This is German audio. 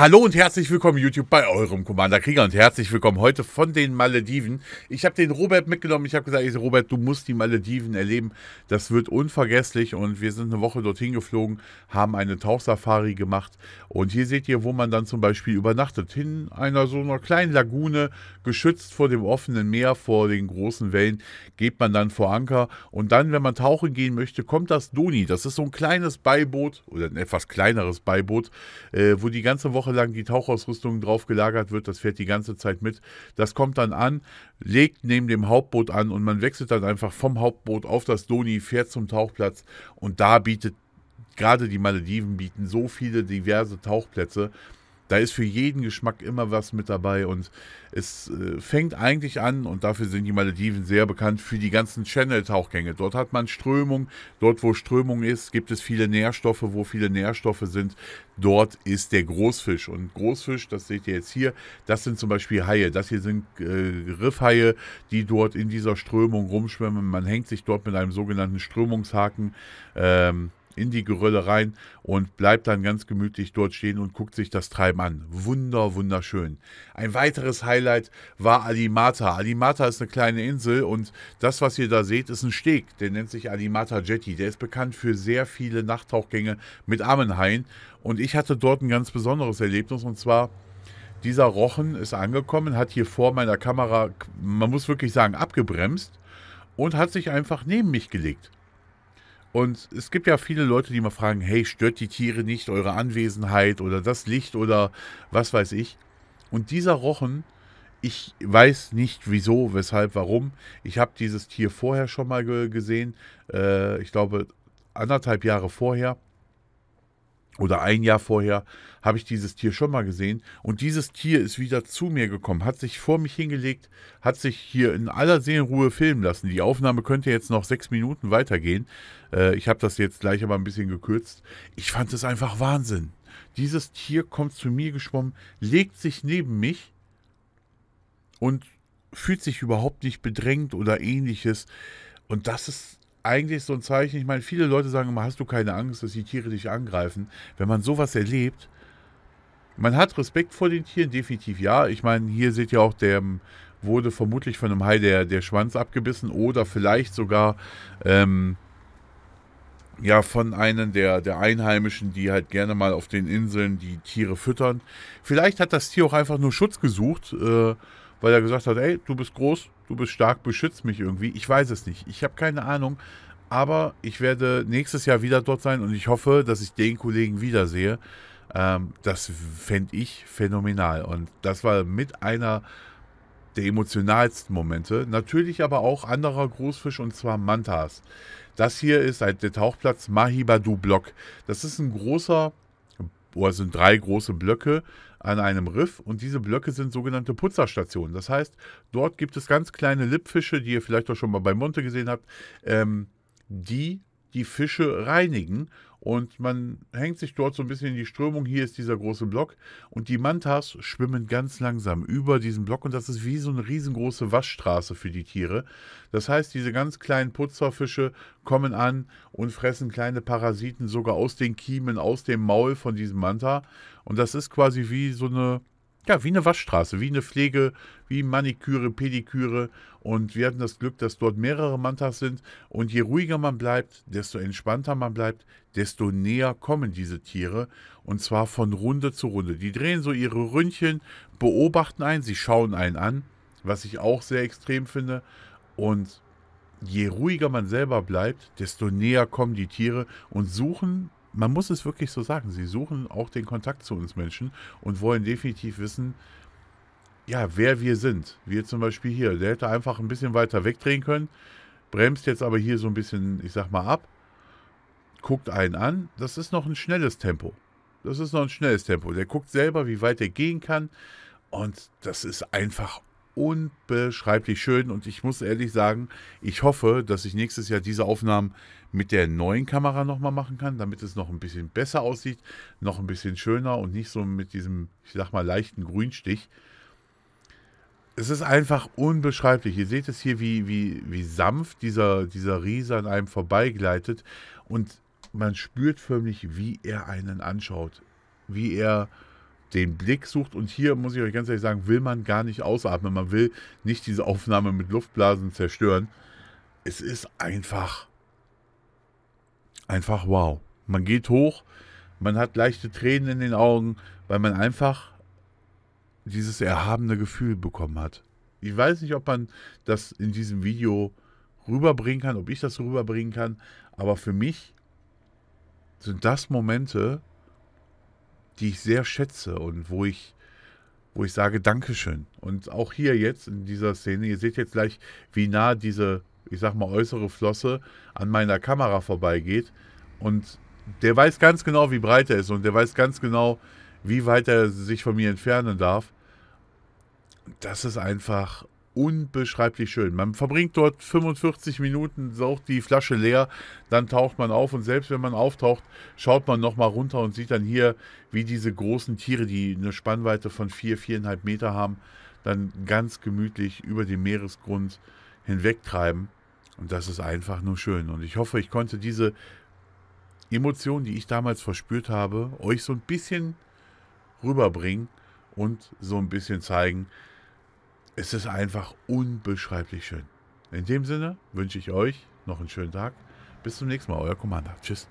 Hallo und herzlich willkommen YouTube bei eurem Commander Krieger und herzlich willkommen heute von den Malediven. Ich habe den Robert mitgenommen. Ich habe gesagt, ich, Robert, du musst die Malediven erleben. Das wird unvergesslich und wir sind eine Woche dorthin geflogen, haben eine Tauchsafari gemacht und hier seht ihr, wo man dann zum Beispiel übernachtet. In einer so einer kleinen Lagune, geschützt vor dem offenen Meer, vor den großen Wellen, geht man dann vor Anker und dann, wenn man tauchen gehen möchte, kommt das Doni. Das ist so ein kleines Beiboot oder ein etwas kleineres Beiboot, äh, wo die ganze Woche Woche lang die Tauchausrüstung drauf gelagert wird, das fährt die ganze Zeit mit. Das kommt dann an, legt neben dem Hauptboot an und man wechselt dann einfach vom Hauptboot auf das Doni, fährt zum Tauchplatz und da bietet gerade die Malediven bieten so viele diverse Tauchplätze, da ist für jeden Geschmack immer was mit dabei und es äh, fängt eigentlich an, und dafür sind die Malediven sehr bekannt, für die ganzen Channel-Tauchgänge. Dort hat man Strömung, dort wo Strömung ist, gibt es viele Nährstoffe, wo viele Nährstoffe sind, dort ist der Großfisch. Und Großfisch, das seht ihr jetzt hier, das sind zum Beispiel Haie. Das hier sind äh, Riffhaie, die dort in dieser Strömung rumschwimmen. Man hängt sich dort mit einem sogenannten Strömungshaken. Ähm, in die Gerölle rein und bleibt dann ganz gemütlich dort stehen und guckt sich das Treiben an. Wunder, wunderschön. Ein weiteres Highlight war Alimata. Alimata ist eine kleine Insel und das, was ihr da seht, ist ein Steg. Der nennt sich Alimata Jetty. Der ist bekannt für sehr viele Nachttauchgänge mit Armenhaien. Und ich hatte dort ein ganz besonderes Erlebnis und zwar dieser Rochen ist angekommen, hat hier vor meiner Kamera, man muss wirklich sagen, abgebremst und hat sich einfach neben mich gelegt. Und es gibt ja viele Leute, die mal fragen, hey, stört die Tiere nicht eure Anwesenheit oder das Licht oder was weiß ich. Und dieser Rochen, ich weiß nicht wieso, weshalb, warum. Ich habe dieses Tier vorher schon mal gesehen, äh, ich glaube anderthalb Jahre vorher oder ein Jahr vorher habe ich dieses Tier schon mal gesehen und dieses Tier ist wieder zu mir gekommen, hat sich vor mich hingelegt, hat sich hier in aller Seelenruhe filmen lassen. Die Aufnahme könnte jetzt noch sechs Minuten weitergehen. Äh, ich habe das jetzt gleich aber ein bisschen gekürzt. Ich fand es einfach Wahnsinn. Dieses Tier kommt zu mir geschwommen, legt sich neben mich und fühlt sich überhaupt nicht bedrängt oder ähnliches. Und das ist eigentlich so ein Zeichen. Ich meine, viele Leute sagen immer, hast du keine Angst, dass die Tiere dich angreifen? Wenn man sowas erlebt, man hat Respekt vor den Tieren, definitiv ja. Ich meine, hier seht ihr auch, der ähm, wurde vermutlich von einem Hai der, der Schwanz abgebissen oder vielleicht sogar ähm, ja, von einem der, der Einheimischen, die halt gerne mal auf den Inseln die Tiere füttern. Vielleicht hat das Tier auch einfach nur Schutz gesucht. Äh, weil er gesagt hat, ey, du bist groß, du bist stark, beschützt mich irgendwie. Ich weiß es nicht. Ich habe keine Ahnung. Aber ich werde nächstes Jahr wieder dort sein und ich hoffe, dass ich den Kollegen wiedersehe. Ähm, das fände ich phänomenal. Und das war mit einer der emotionalsten Momente. Natürlich aber auch anderer Großfisch und zwar Mantas. Das hier ist halt der Tauchplatz Mahibadu Block. Das ist ein großer, oder sind drei große Blöcke an einem Riff und diese Blöcke sind sogenannte Putzerstationen. Das heißt, dort gibt es ganz kleine Lippfische, die ihr vielleicht auch schon mal bei Monte gesehen habt, ähm, die die Fische reinigen. Und man hängt sich dort so ein bisschen in die Strömung. Hier ist dieser große Block. Und die Mantas schwimmen ganz langsam über diesen Block. Und das ist wie so eine riesengroße Waschstraße für die Tiere. Das heißt, diese ganz kleinen Putzerfische kommen an und fressen kleine Parasiten sogar aus den Kiemen, aus dem Maul von diesem Manta. Und das ist quasi wie so eine ja, wie eine Waschstraße, wie eine Pflege, wie Maniküre, Pediküre. Und wir hatten das Glück, dass dort mehrere Mantas sind. Und je ruhiger man bleibt, desto entspannter man bleibt, desto näher kommen diese Tiere. Und zwar von Runde zu Runde. Die drehen so ihre Ründchen, beobachten einen, sie schauen einen an, was ich auch sehr extrem finde. Und je ruhiger man selber bleibt, desto näher kommen die Tiere und suchen man muss es wirklich so sagen, sie suchen auch den Kontakt zu uns Menschen und wollen definitiv wissen, ja, wer wir sind. Wir zum Beispiel hier, der hätte einfach ein bisschen weiter wegdrehen können, bremst jetzt aber hier so ein bisschen, ich sag mal, ab, guckt einen an. Das ist noch ein schnelles Tempo. Das ist noch ein schnelles Tempo. Der guckt selber, wie weit er gehen kann. Und das ist einfach unbeschreiblich schön und ich muss ehrlich sagen, ich hoffe, dass ich nächstes Jahr diese Aufnahmen mit der neuen Kamera nochmal machen kann, damit es noch ein bisschen besser aussieht, noch ein bisschen schöner und nicht so mit diesem, ich sag mal, leichten Grünstich. Es ist einfach unbeschreiblich. Ihr seht es hier, wie, wie, wie sanft dieser, dieser Riese an einem vorbeigleitet und man spürt förmlich, wie er einen anschaut, wie er den Blick sucht. Und hier muss ich euch ganz ehrlich sagen, will man gar nicht ausatmen. Man will nicht diese Aufnahme mit Luftblasen zerstören. Es ist einfach, einfach wow. Man geht hoch, man hat leichte Tränen in den Augen, weil man einfach dieses erhabene Gefühl bekommen hat. Ich weiß nicht, ob man das in diesem Video rüberbringen kann, ob ich das rüberbringen kann, aber für mich sind das Momente, die ich sehr schätze und wo ich, wo ich sage Dankeschön. Und auch hier jetzt in dieser Szene, ihr seht jetzt gleich, wie nah diese, ich sag mal, äußere Flosse an meiner Kamera vorbeigeht. Und der weiß ganz genau, wie breit er ist und der weiß ganz genau, wie weit er sich von mir entfernen darf. Das ist einfach unbeschreiblich schön. Man verbringt dort 45 Minuten, saugt die Flasche leer, dann taucht man auf und selbst wenn man auftaucht, schaut man nochmal runter und sieht dann hier, wie diese großen Tiere, die eine Spannweite von 4, vier, 4,5 Meter haben, dann ganz gemütlich über den Meeresgrund hinwegtreiben. Und das ist einfach nur schön. Und ich hoffe, ich konnte diese Emotionen, die ich damals verspürt habe, euch so ein bisschen rüberbringen und so ein bisschen zeigen, es ist einfach unbeschreiblich schön. In dem Sinne wünsche ich euch noch einen schönen Tag. Bis zum nächsten Mal, euer Commander. Tschüss.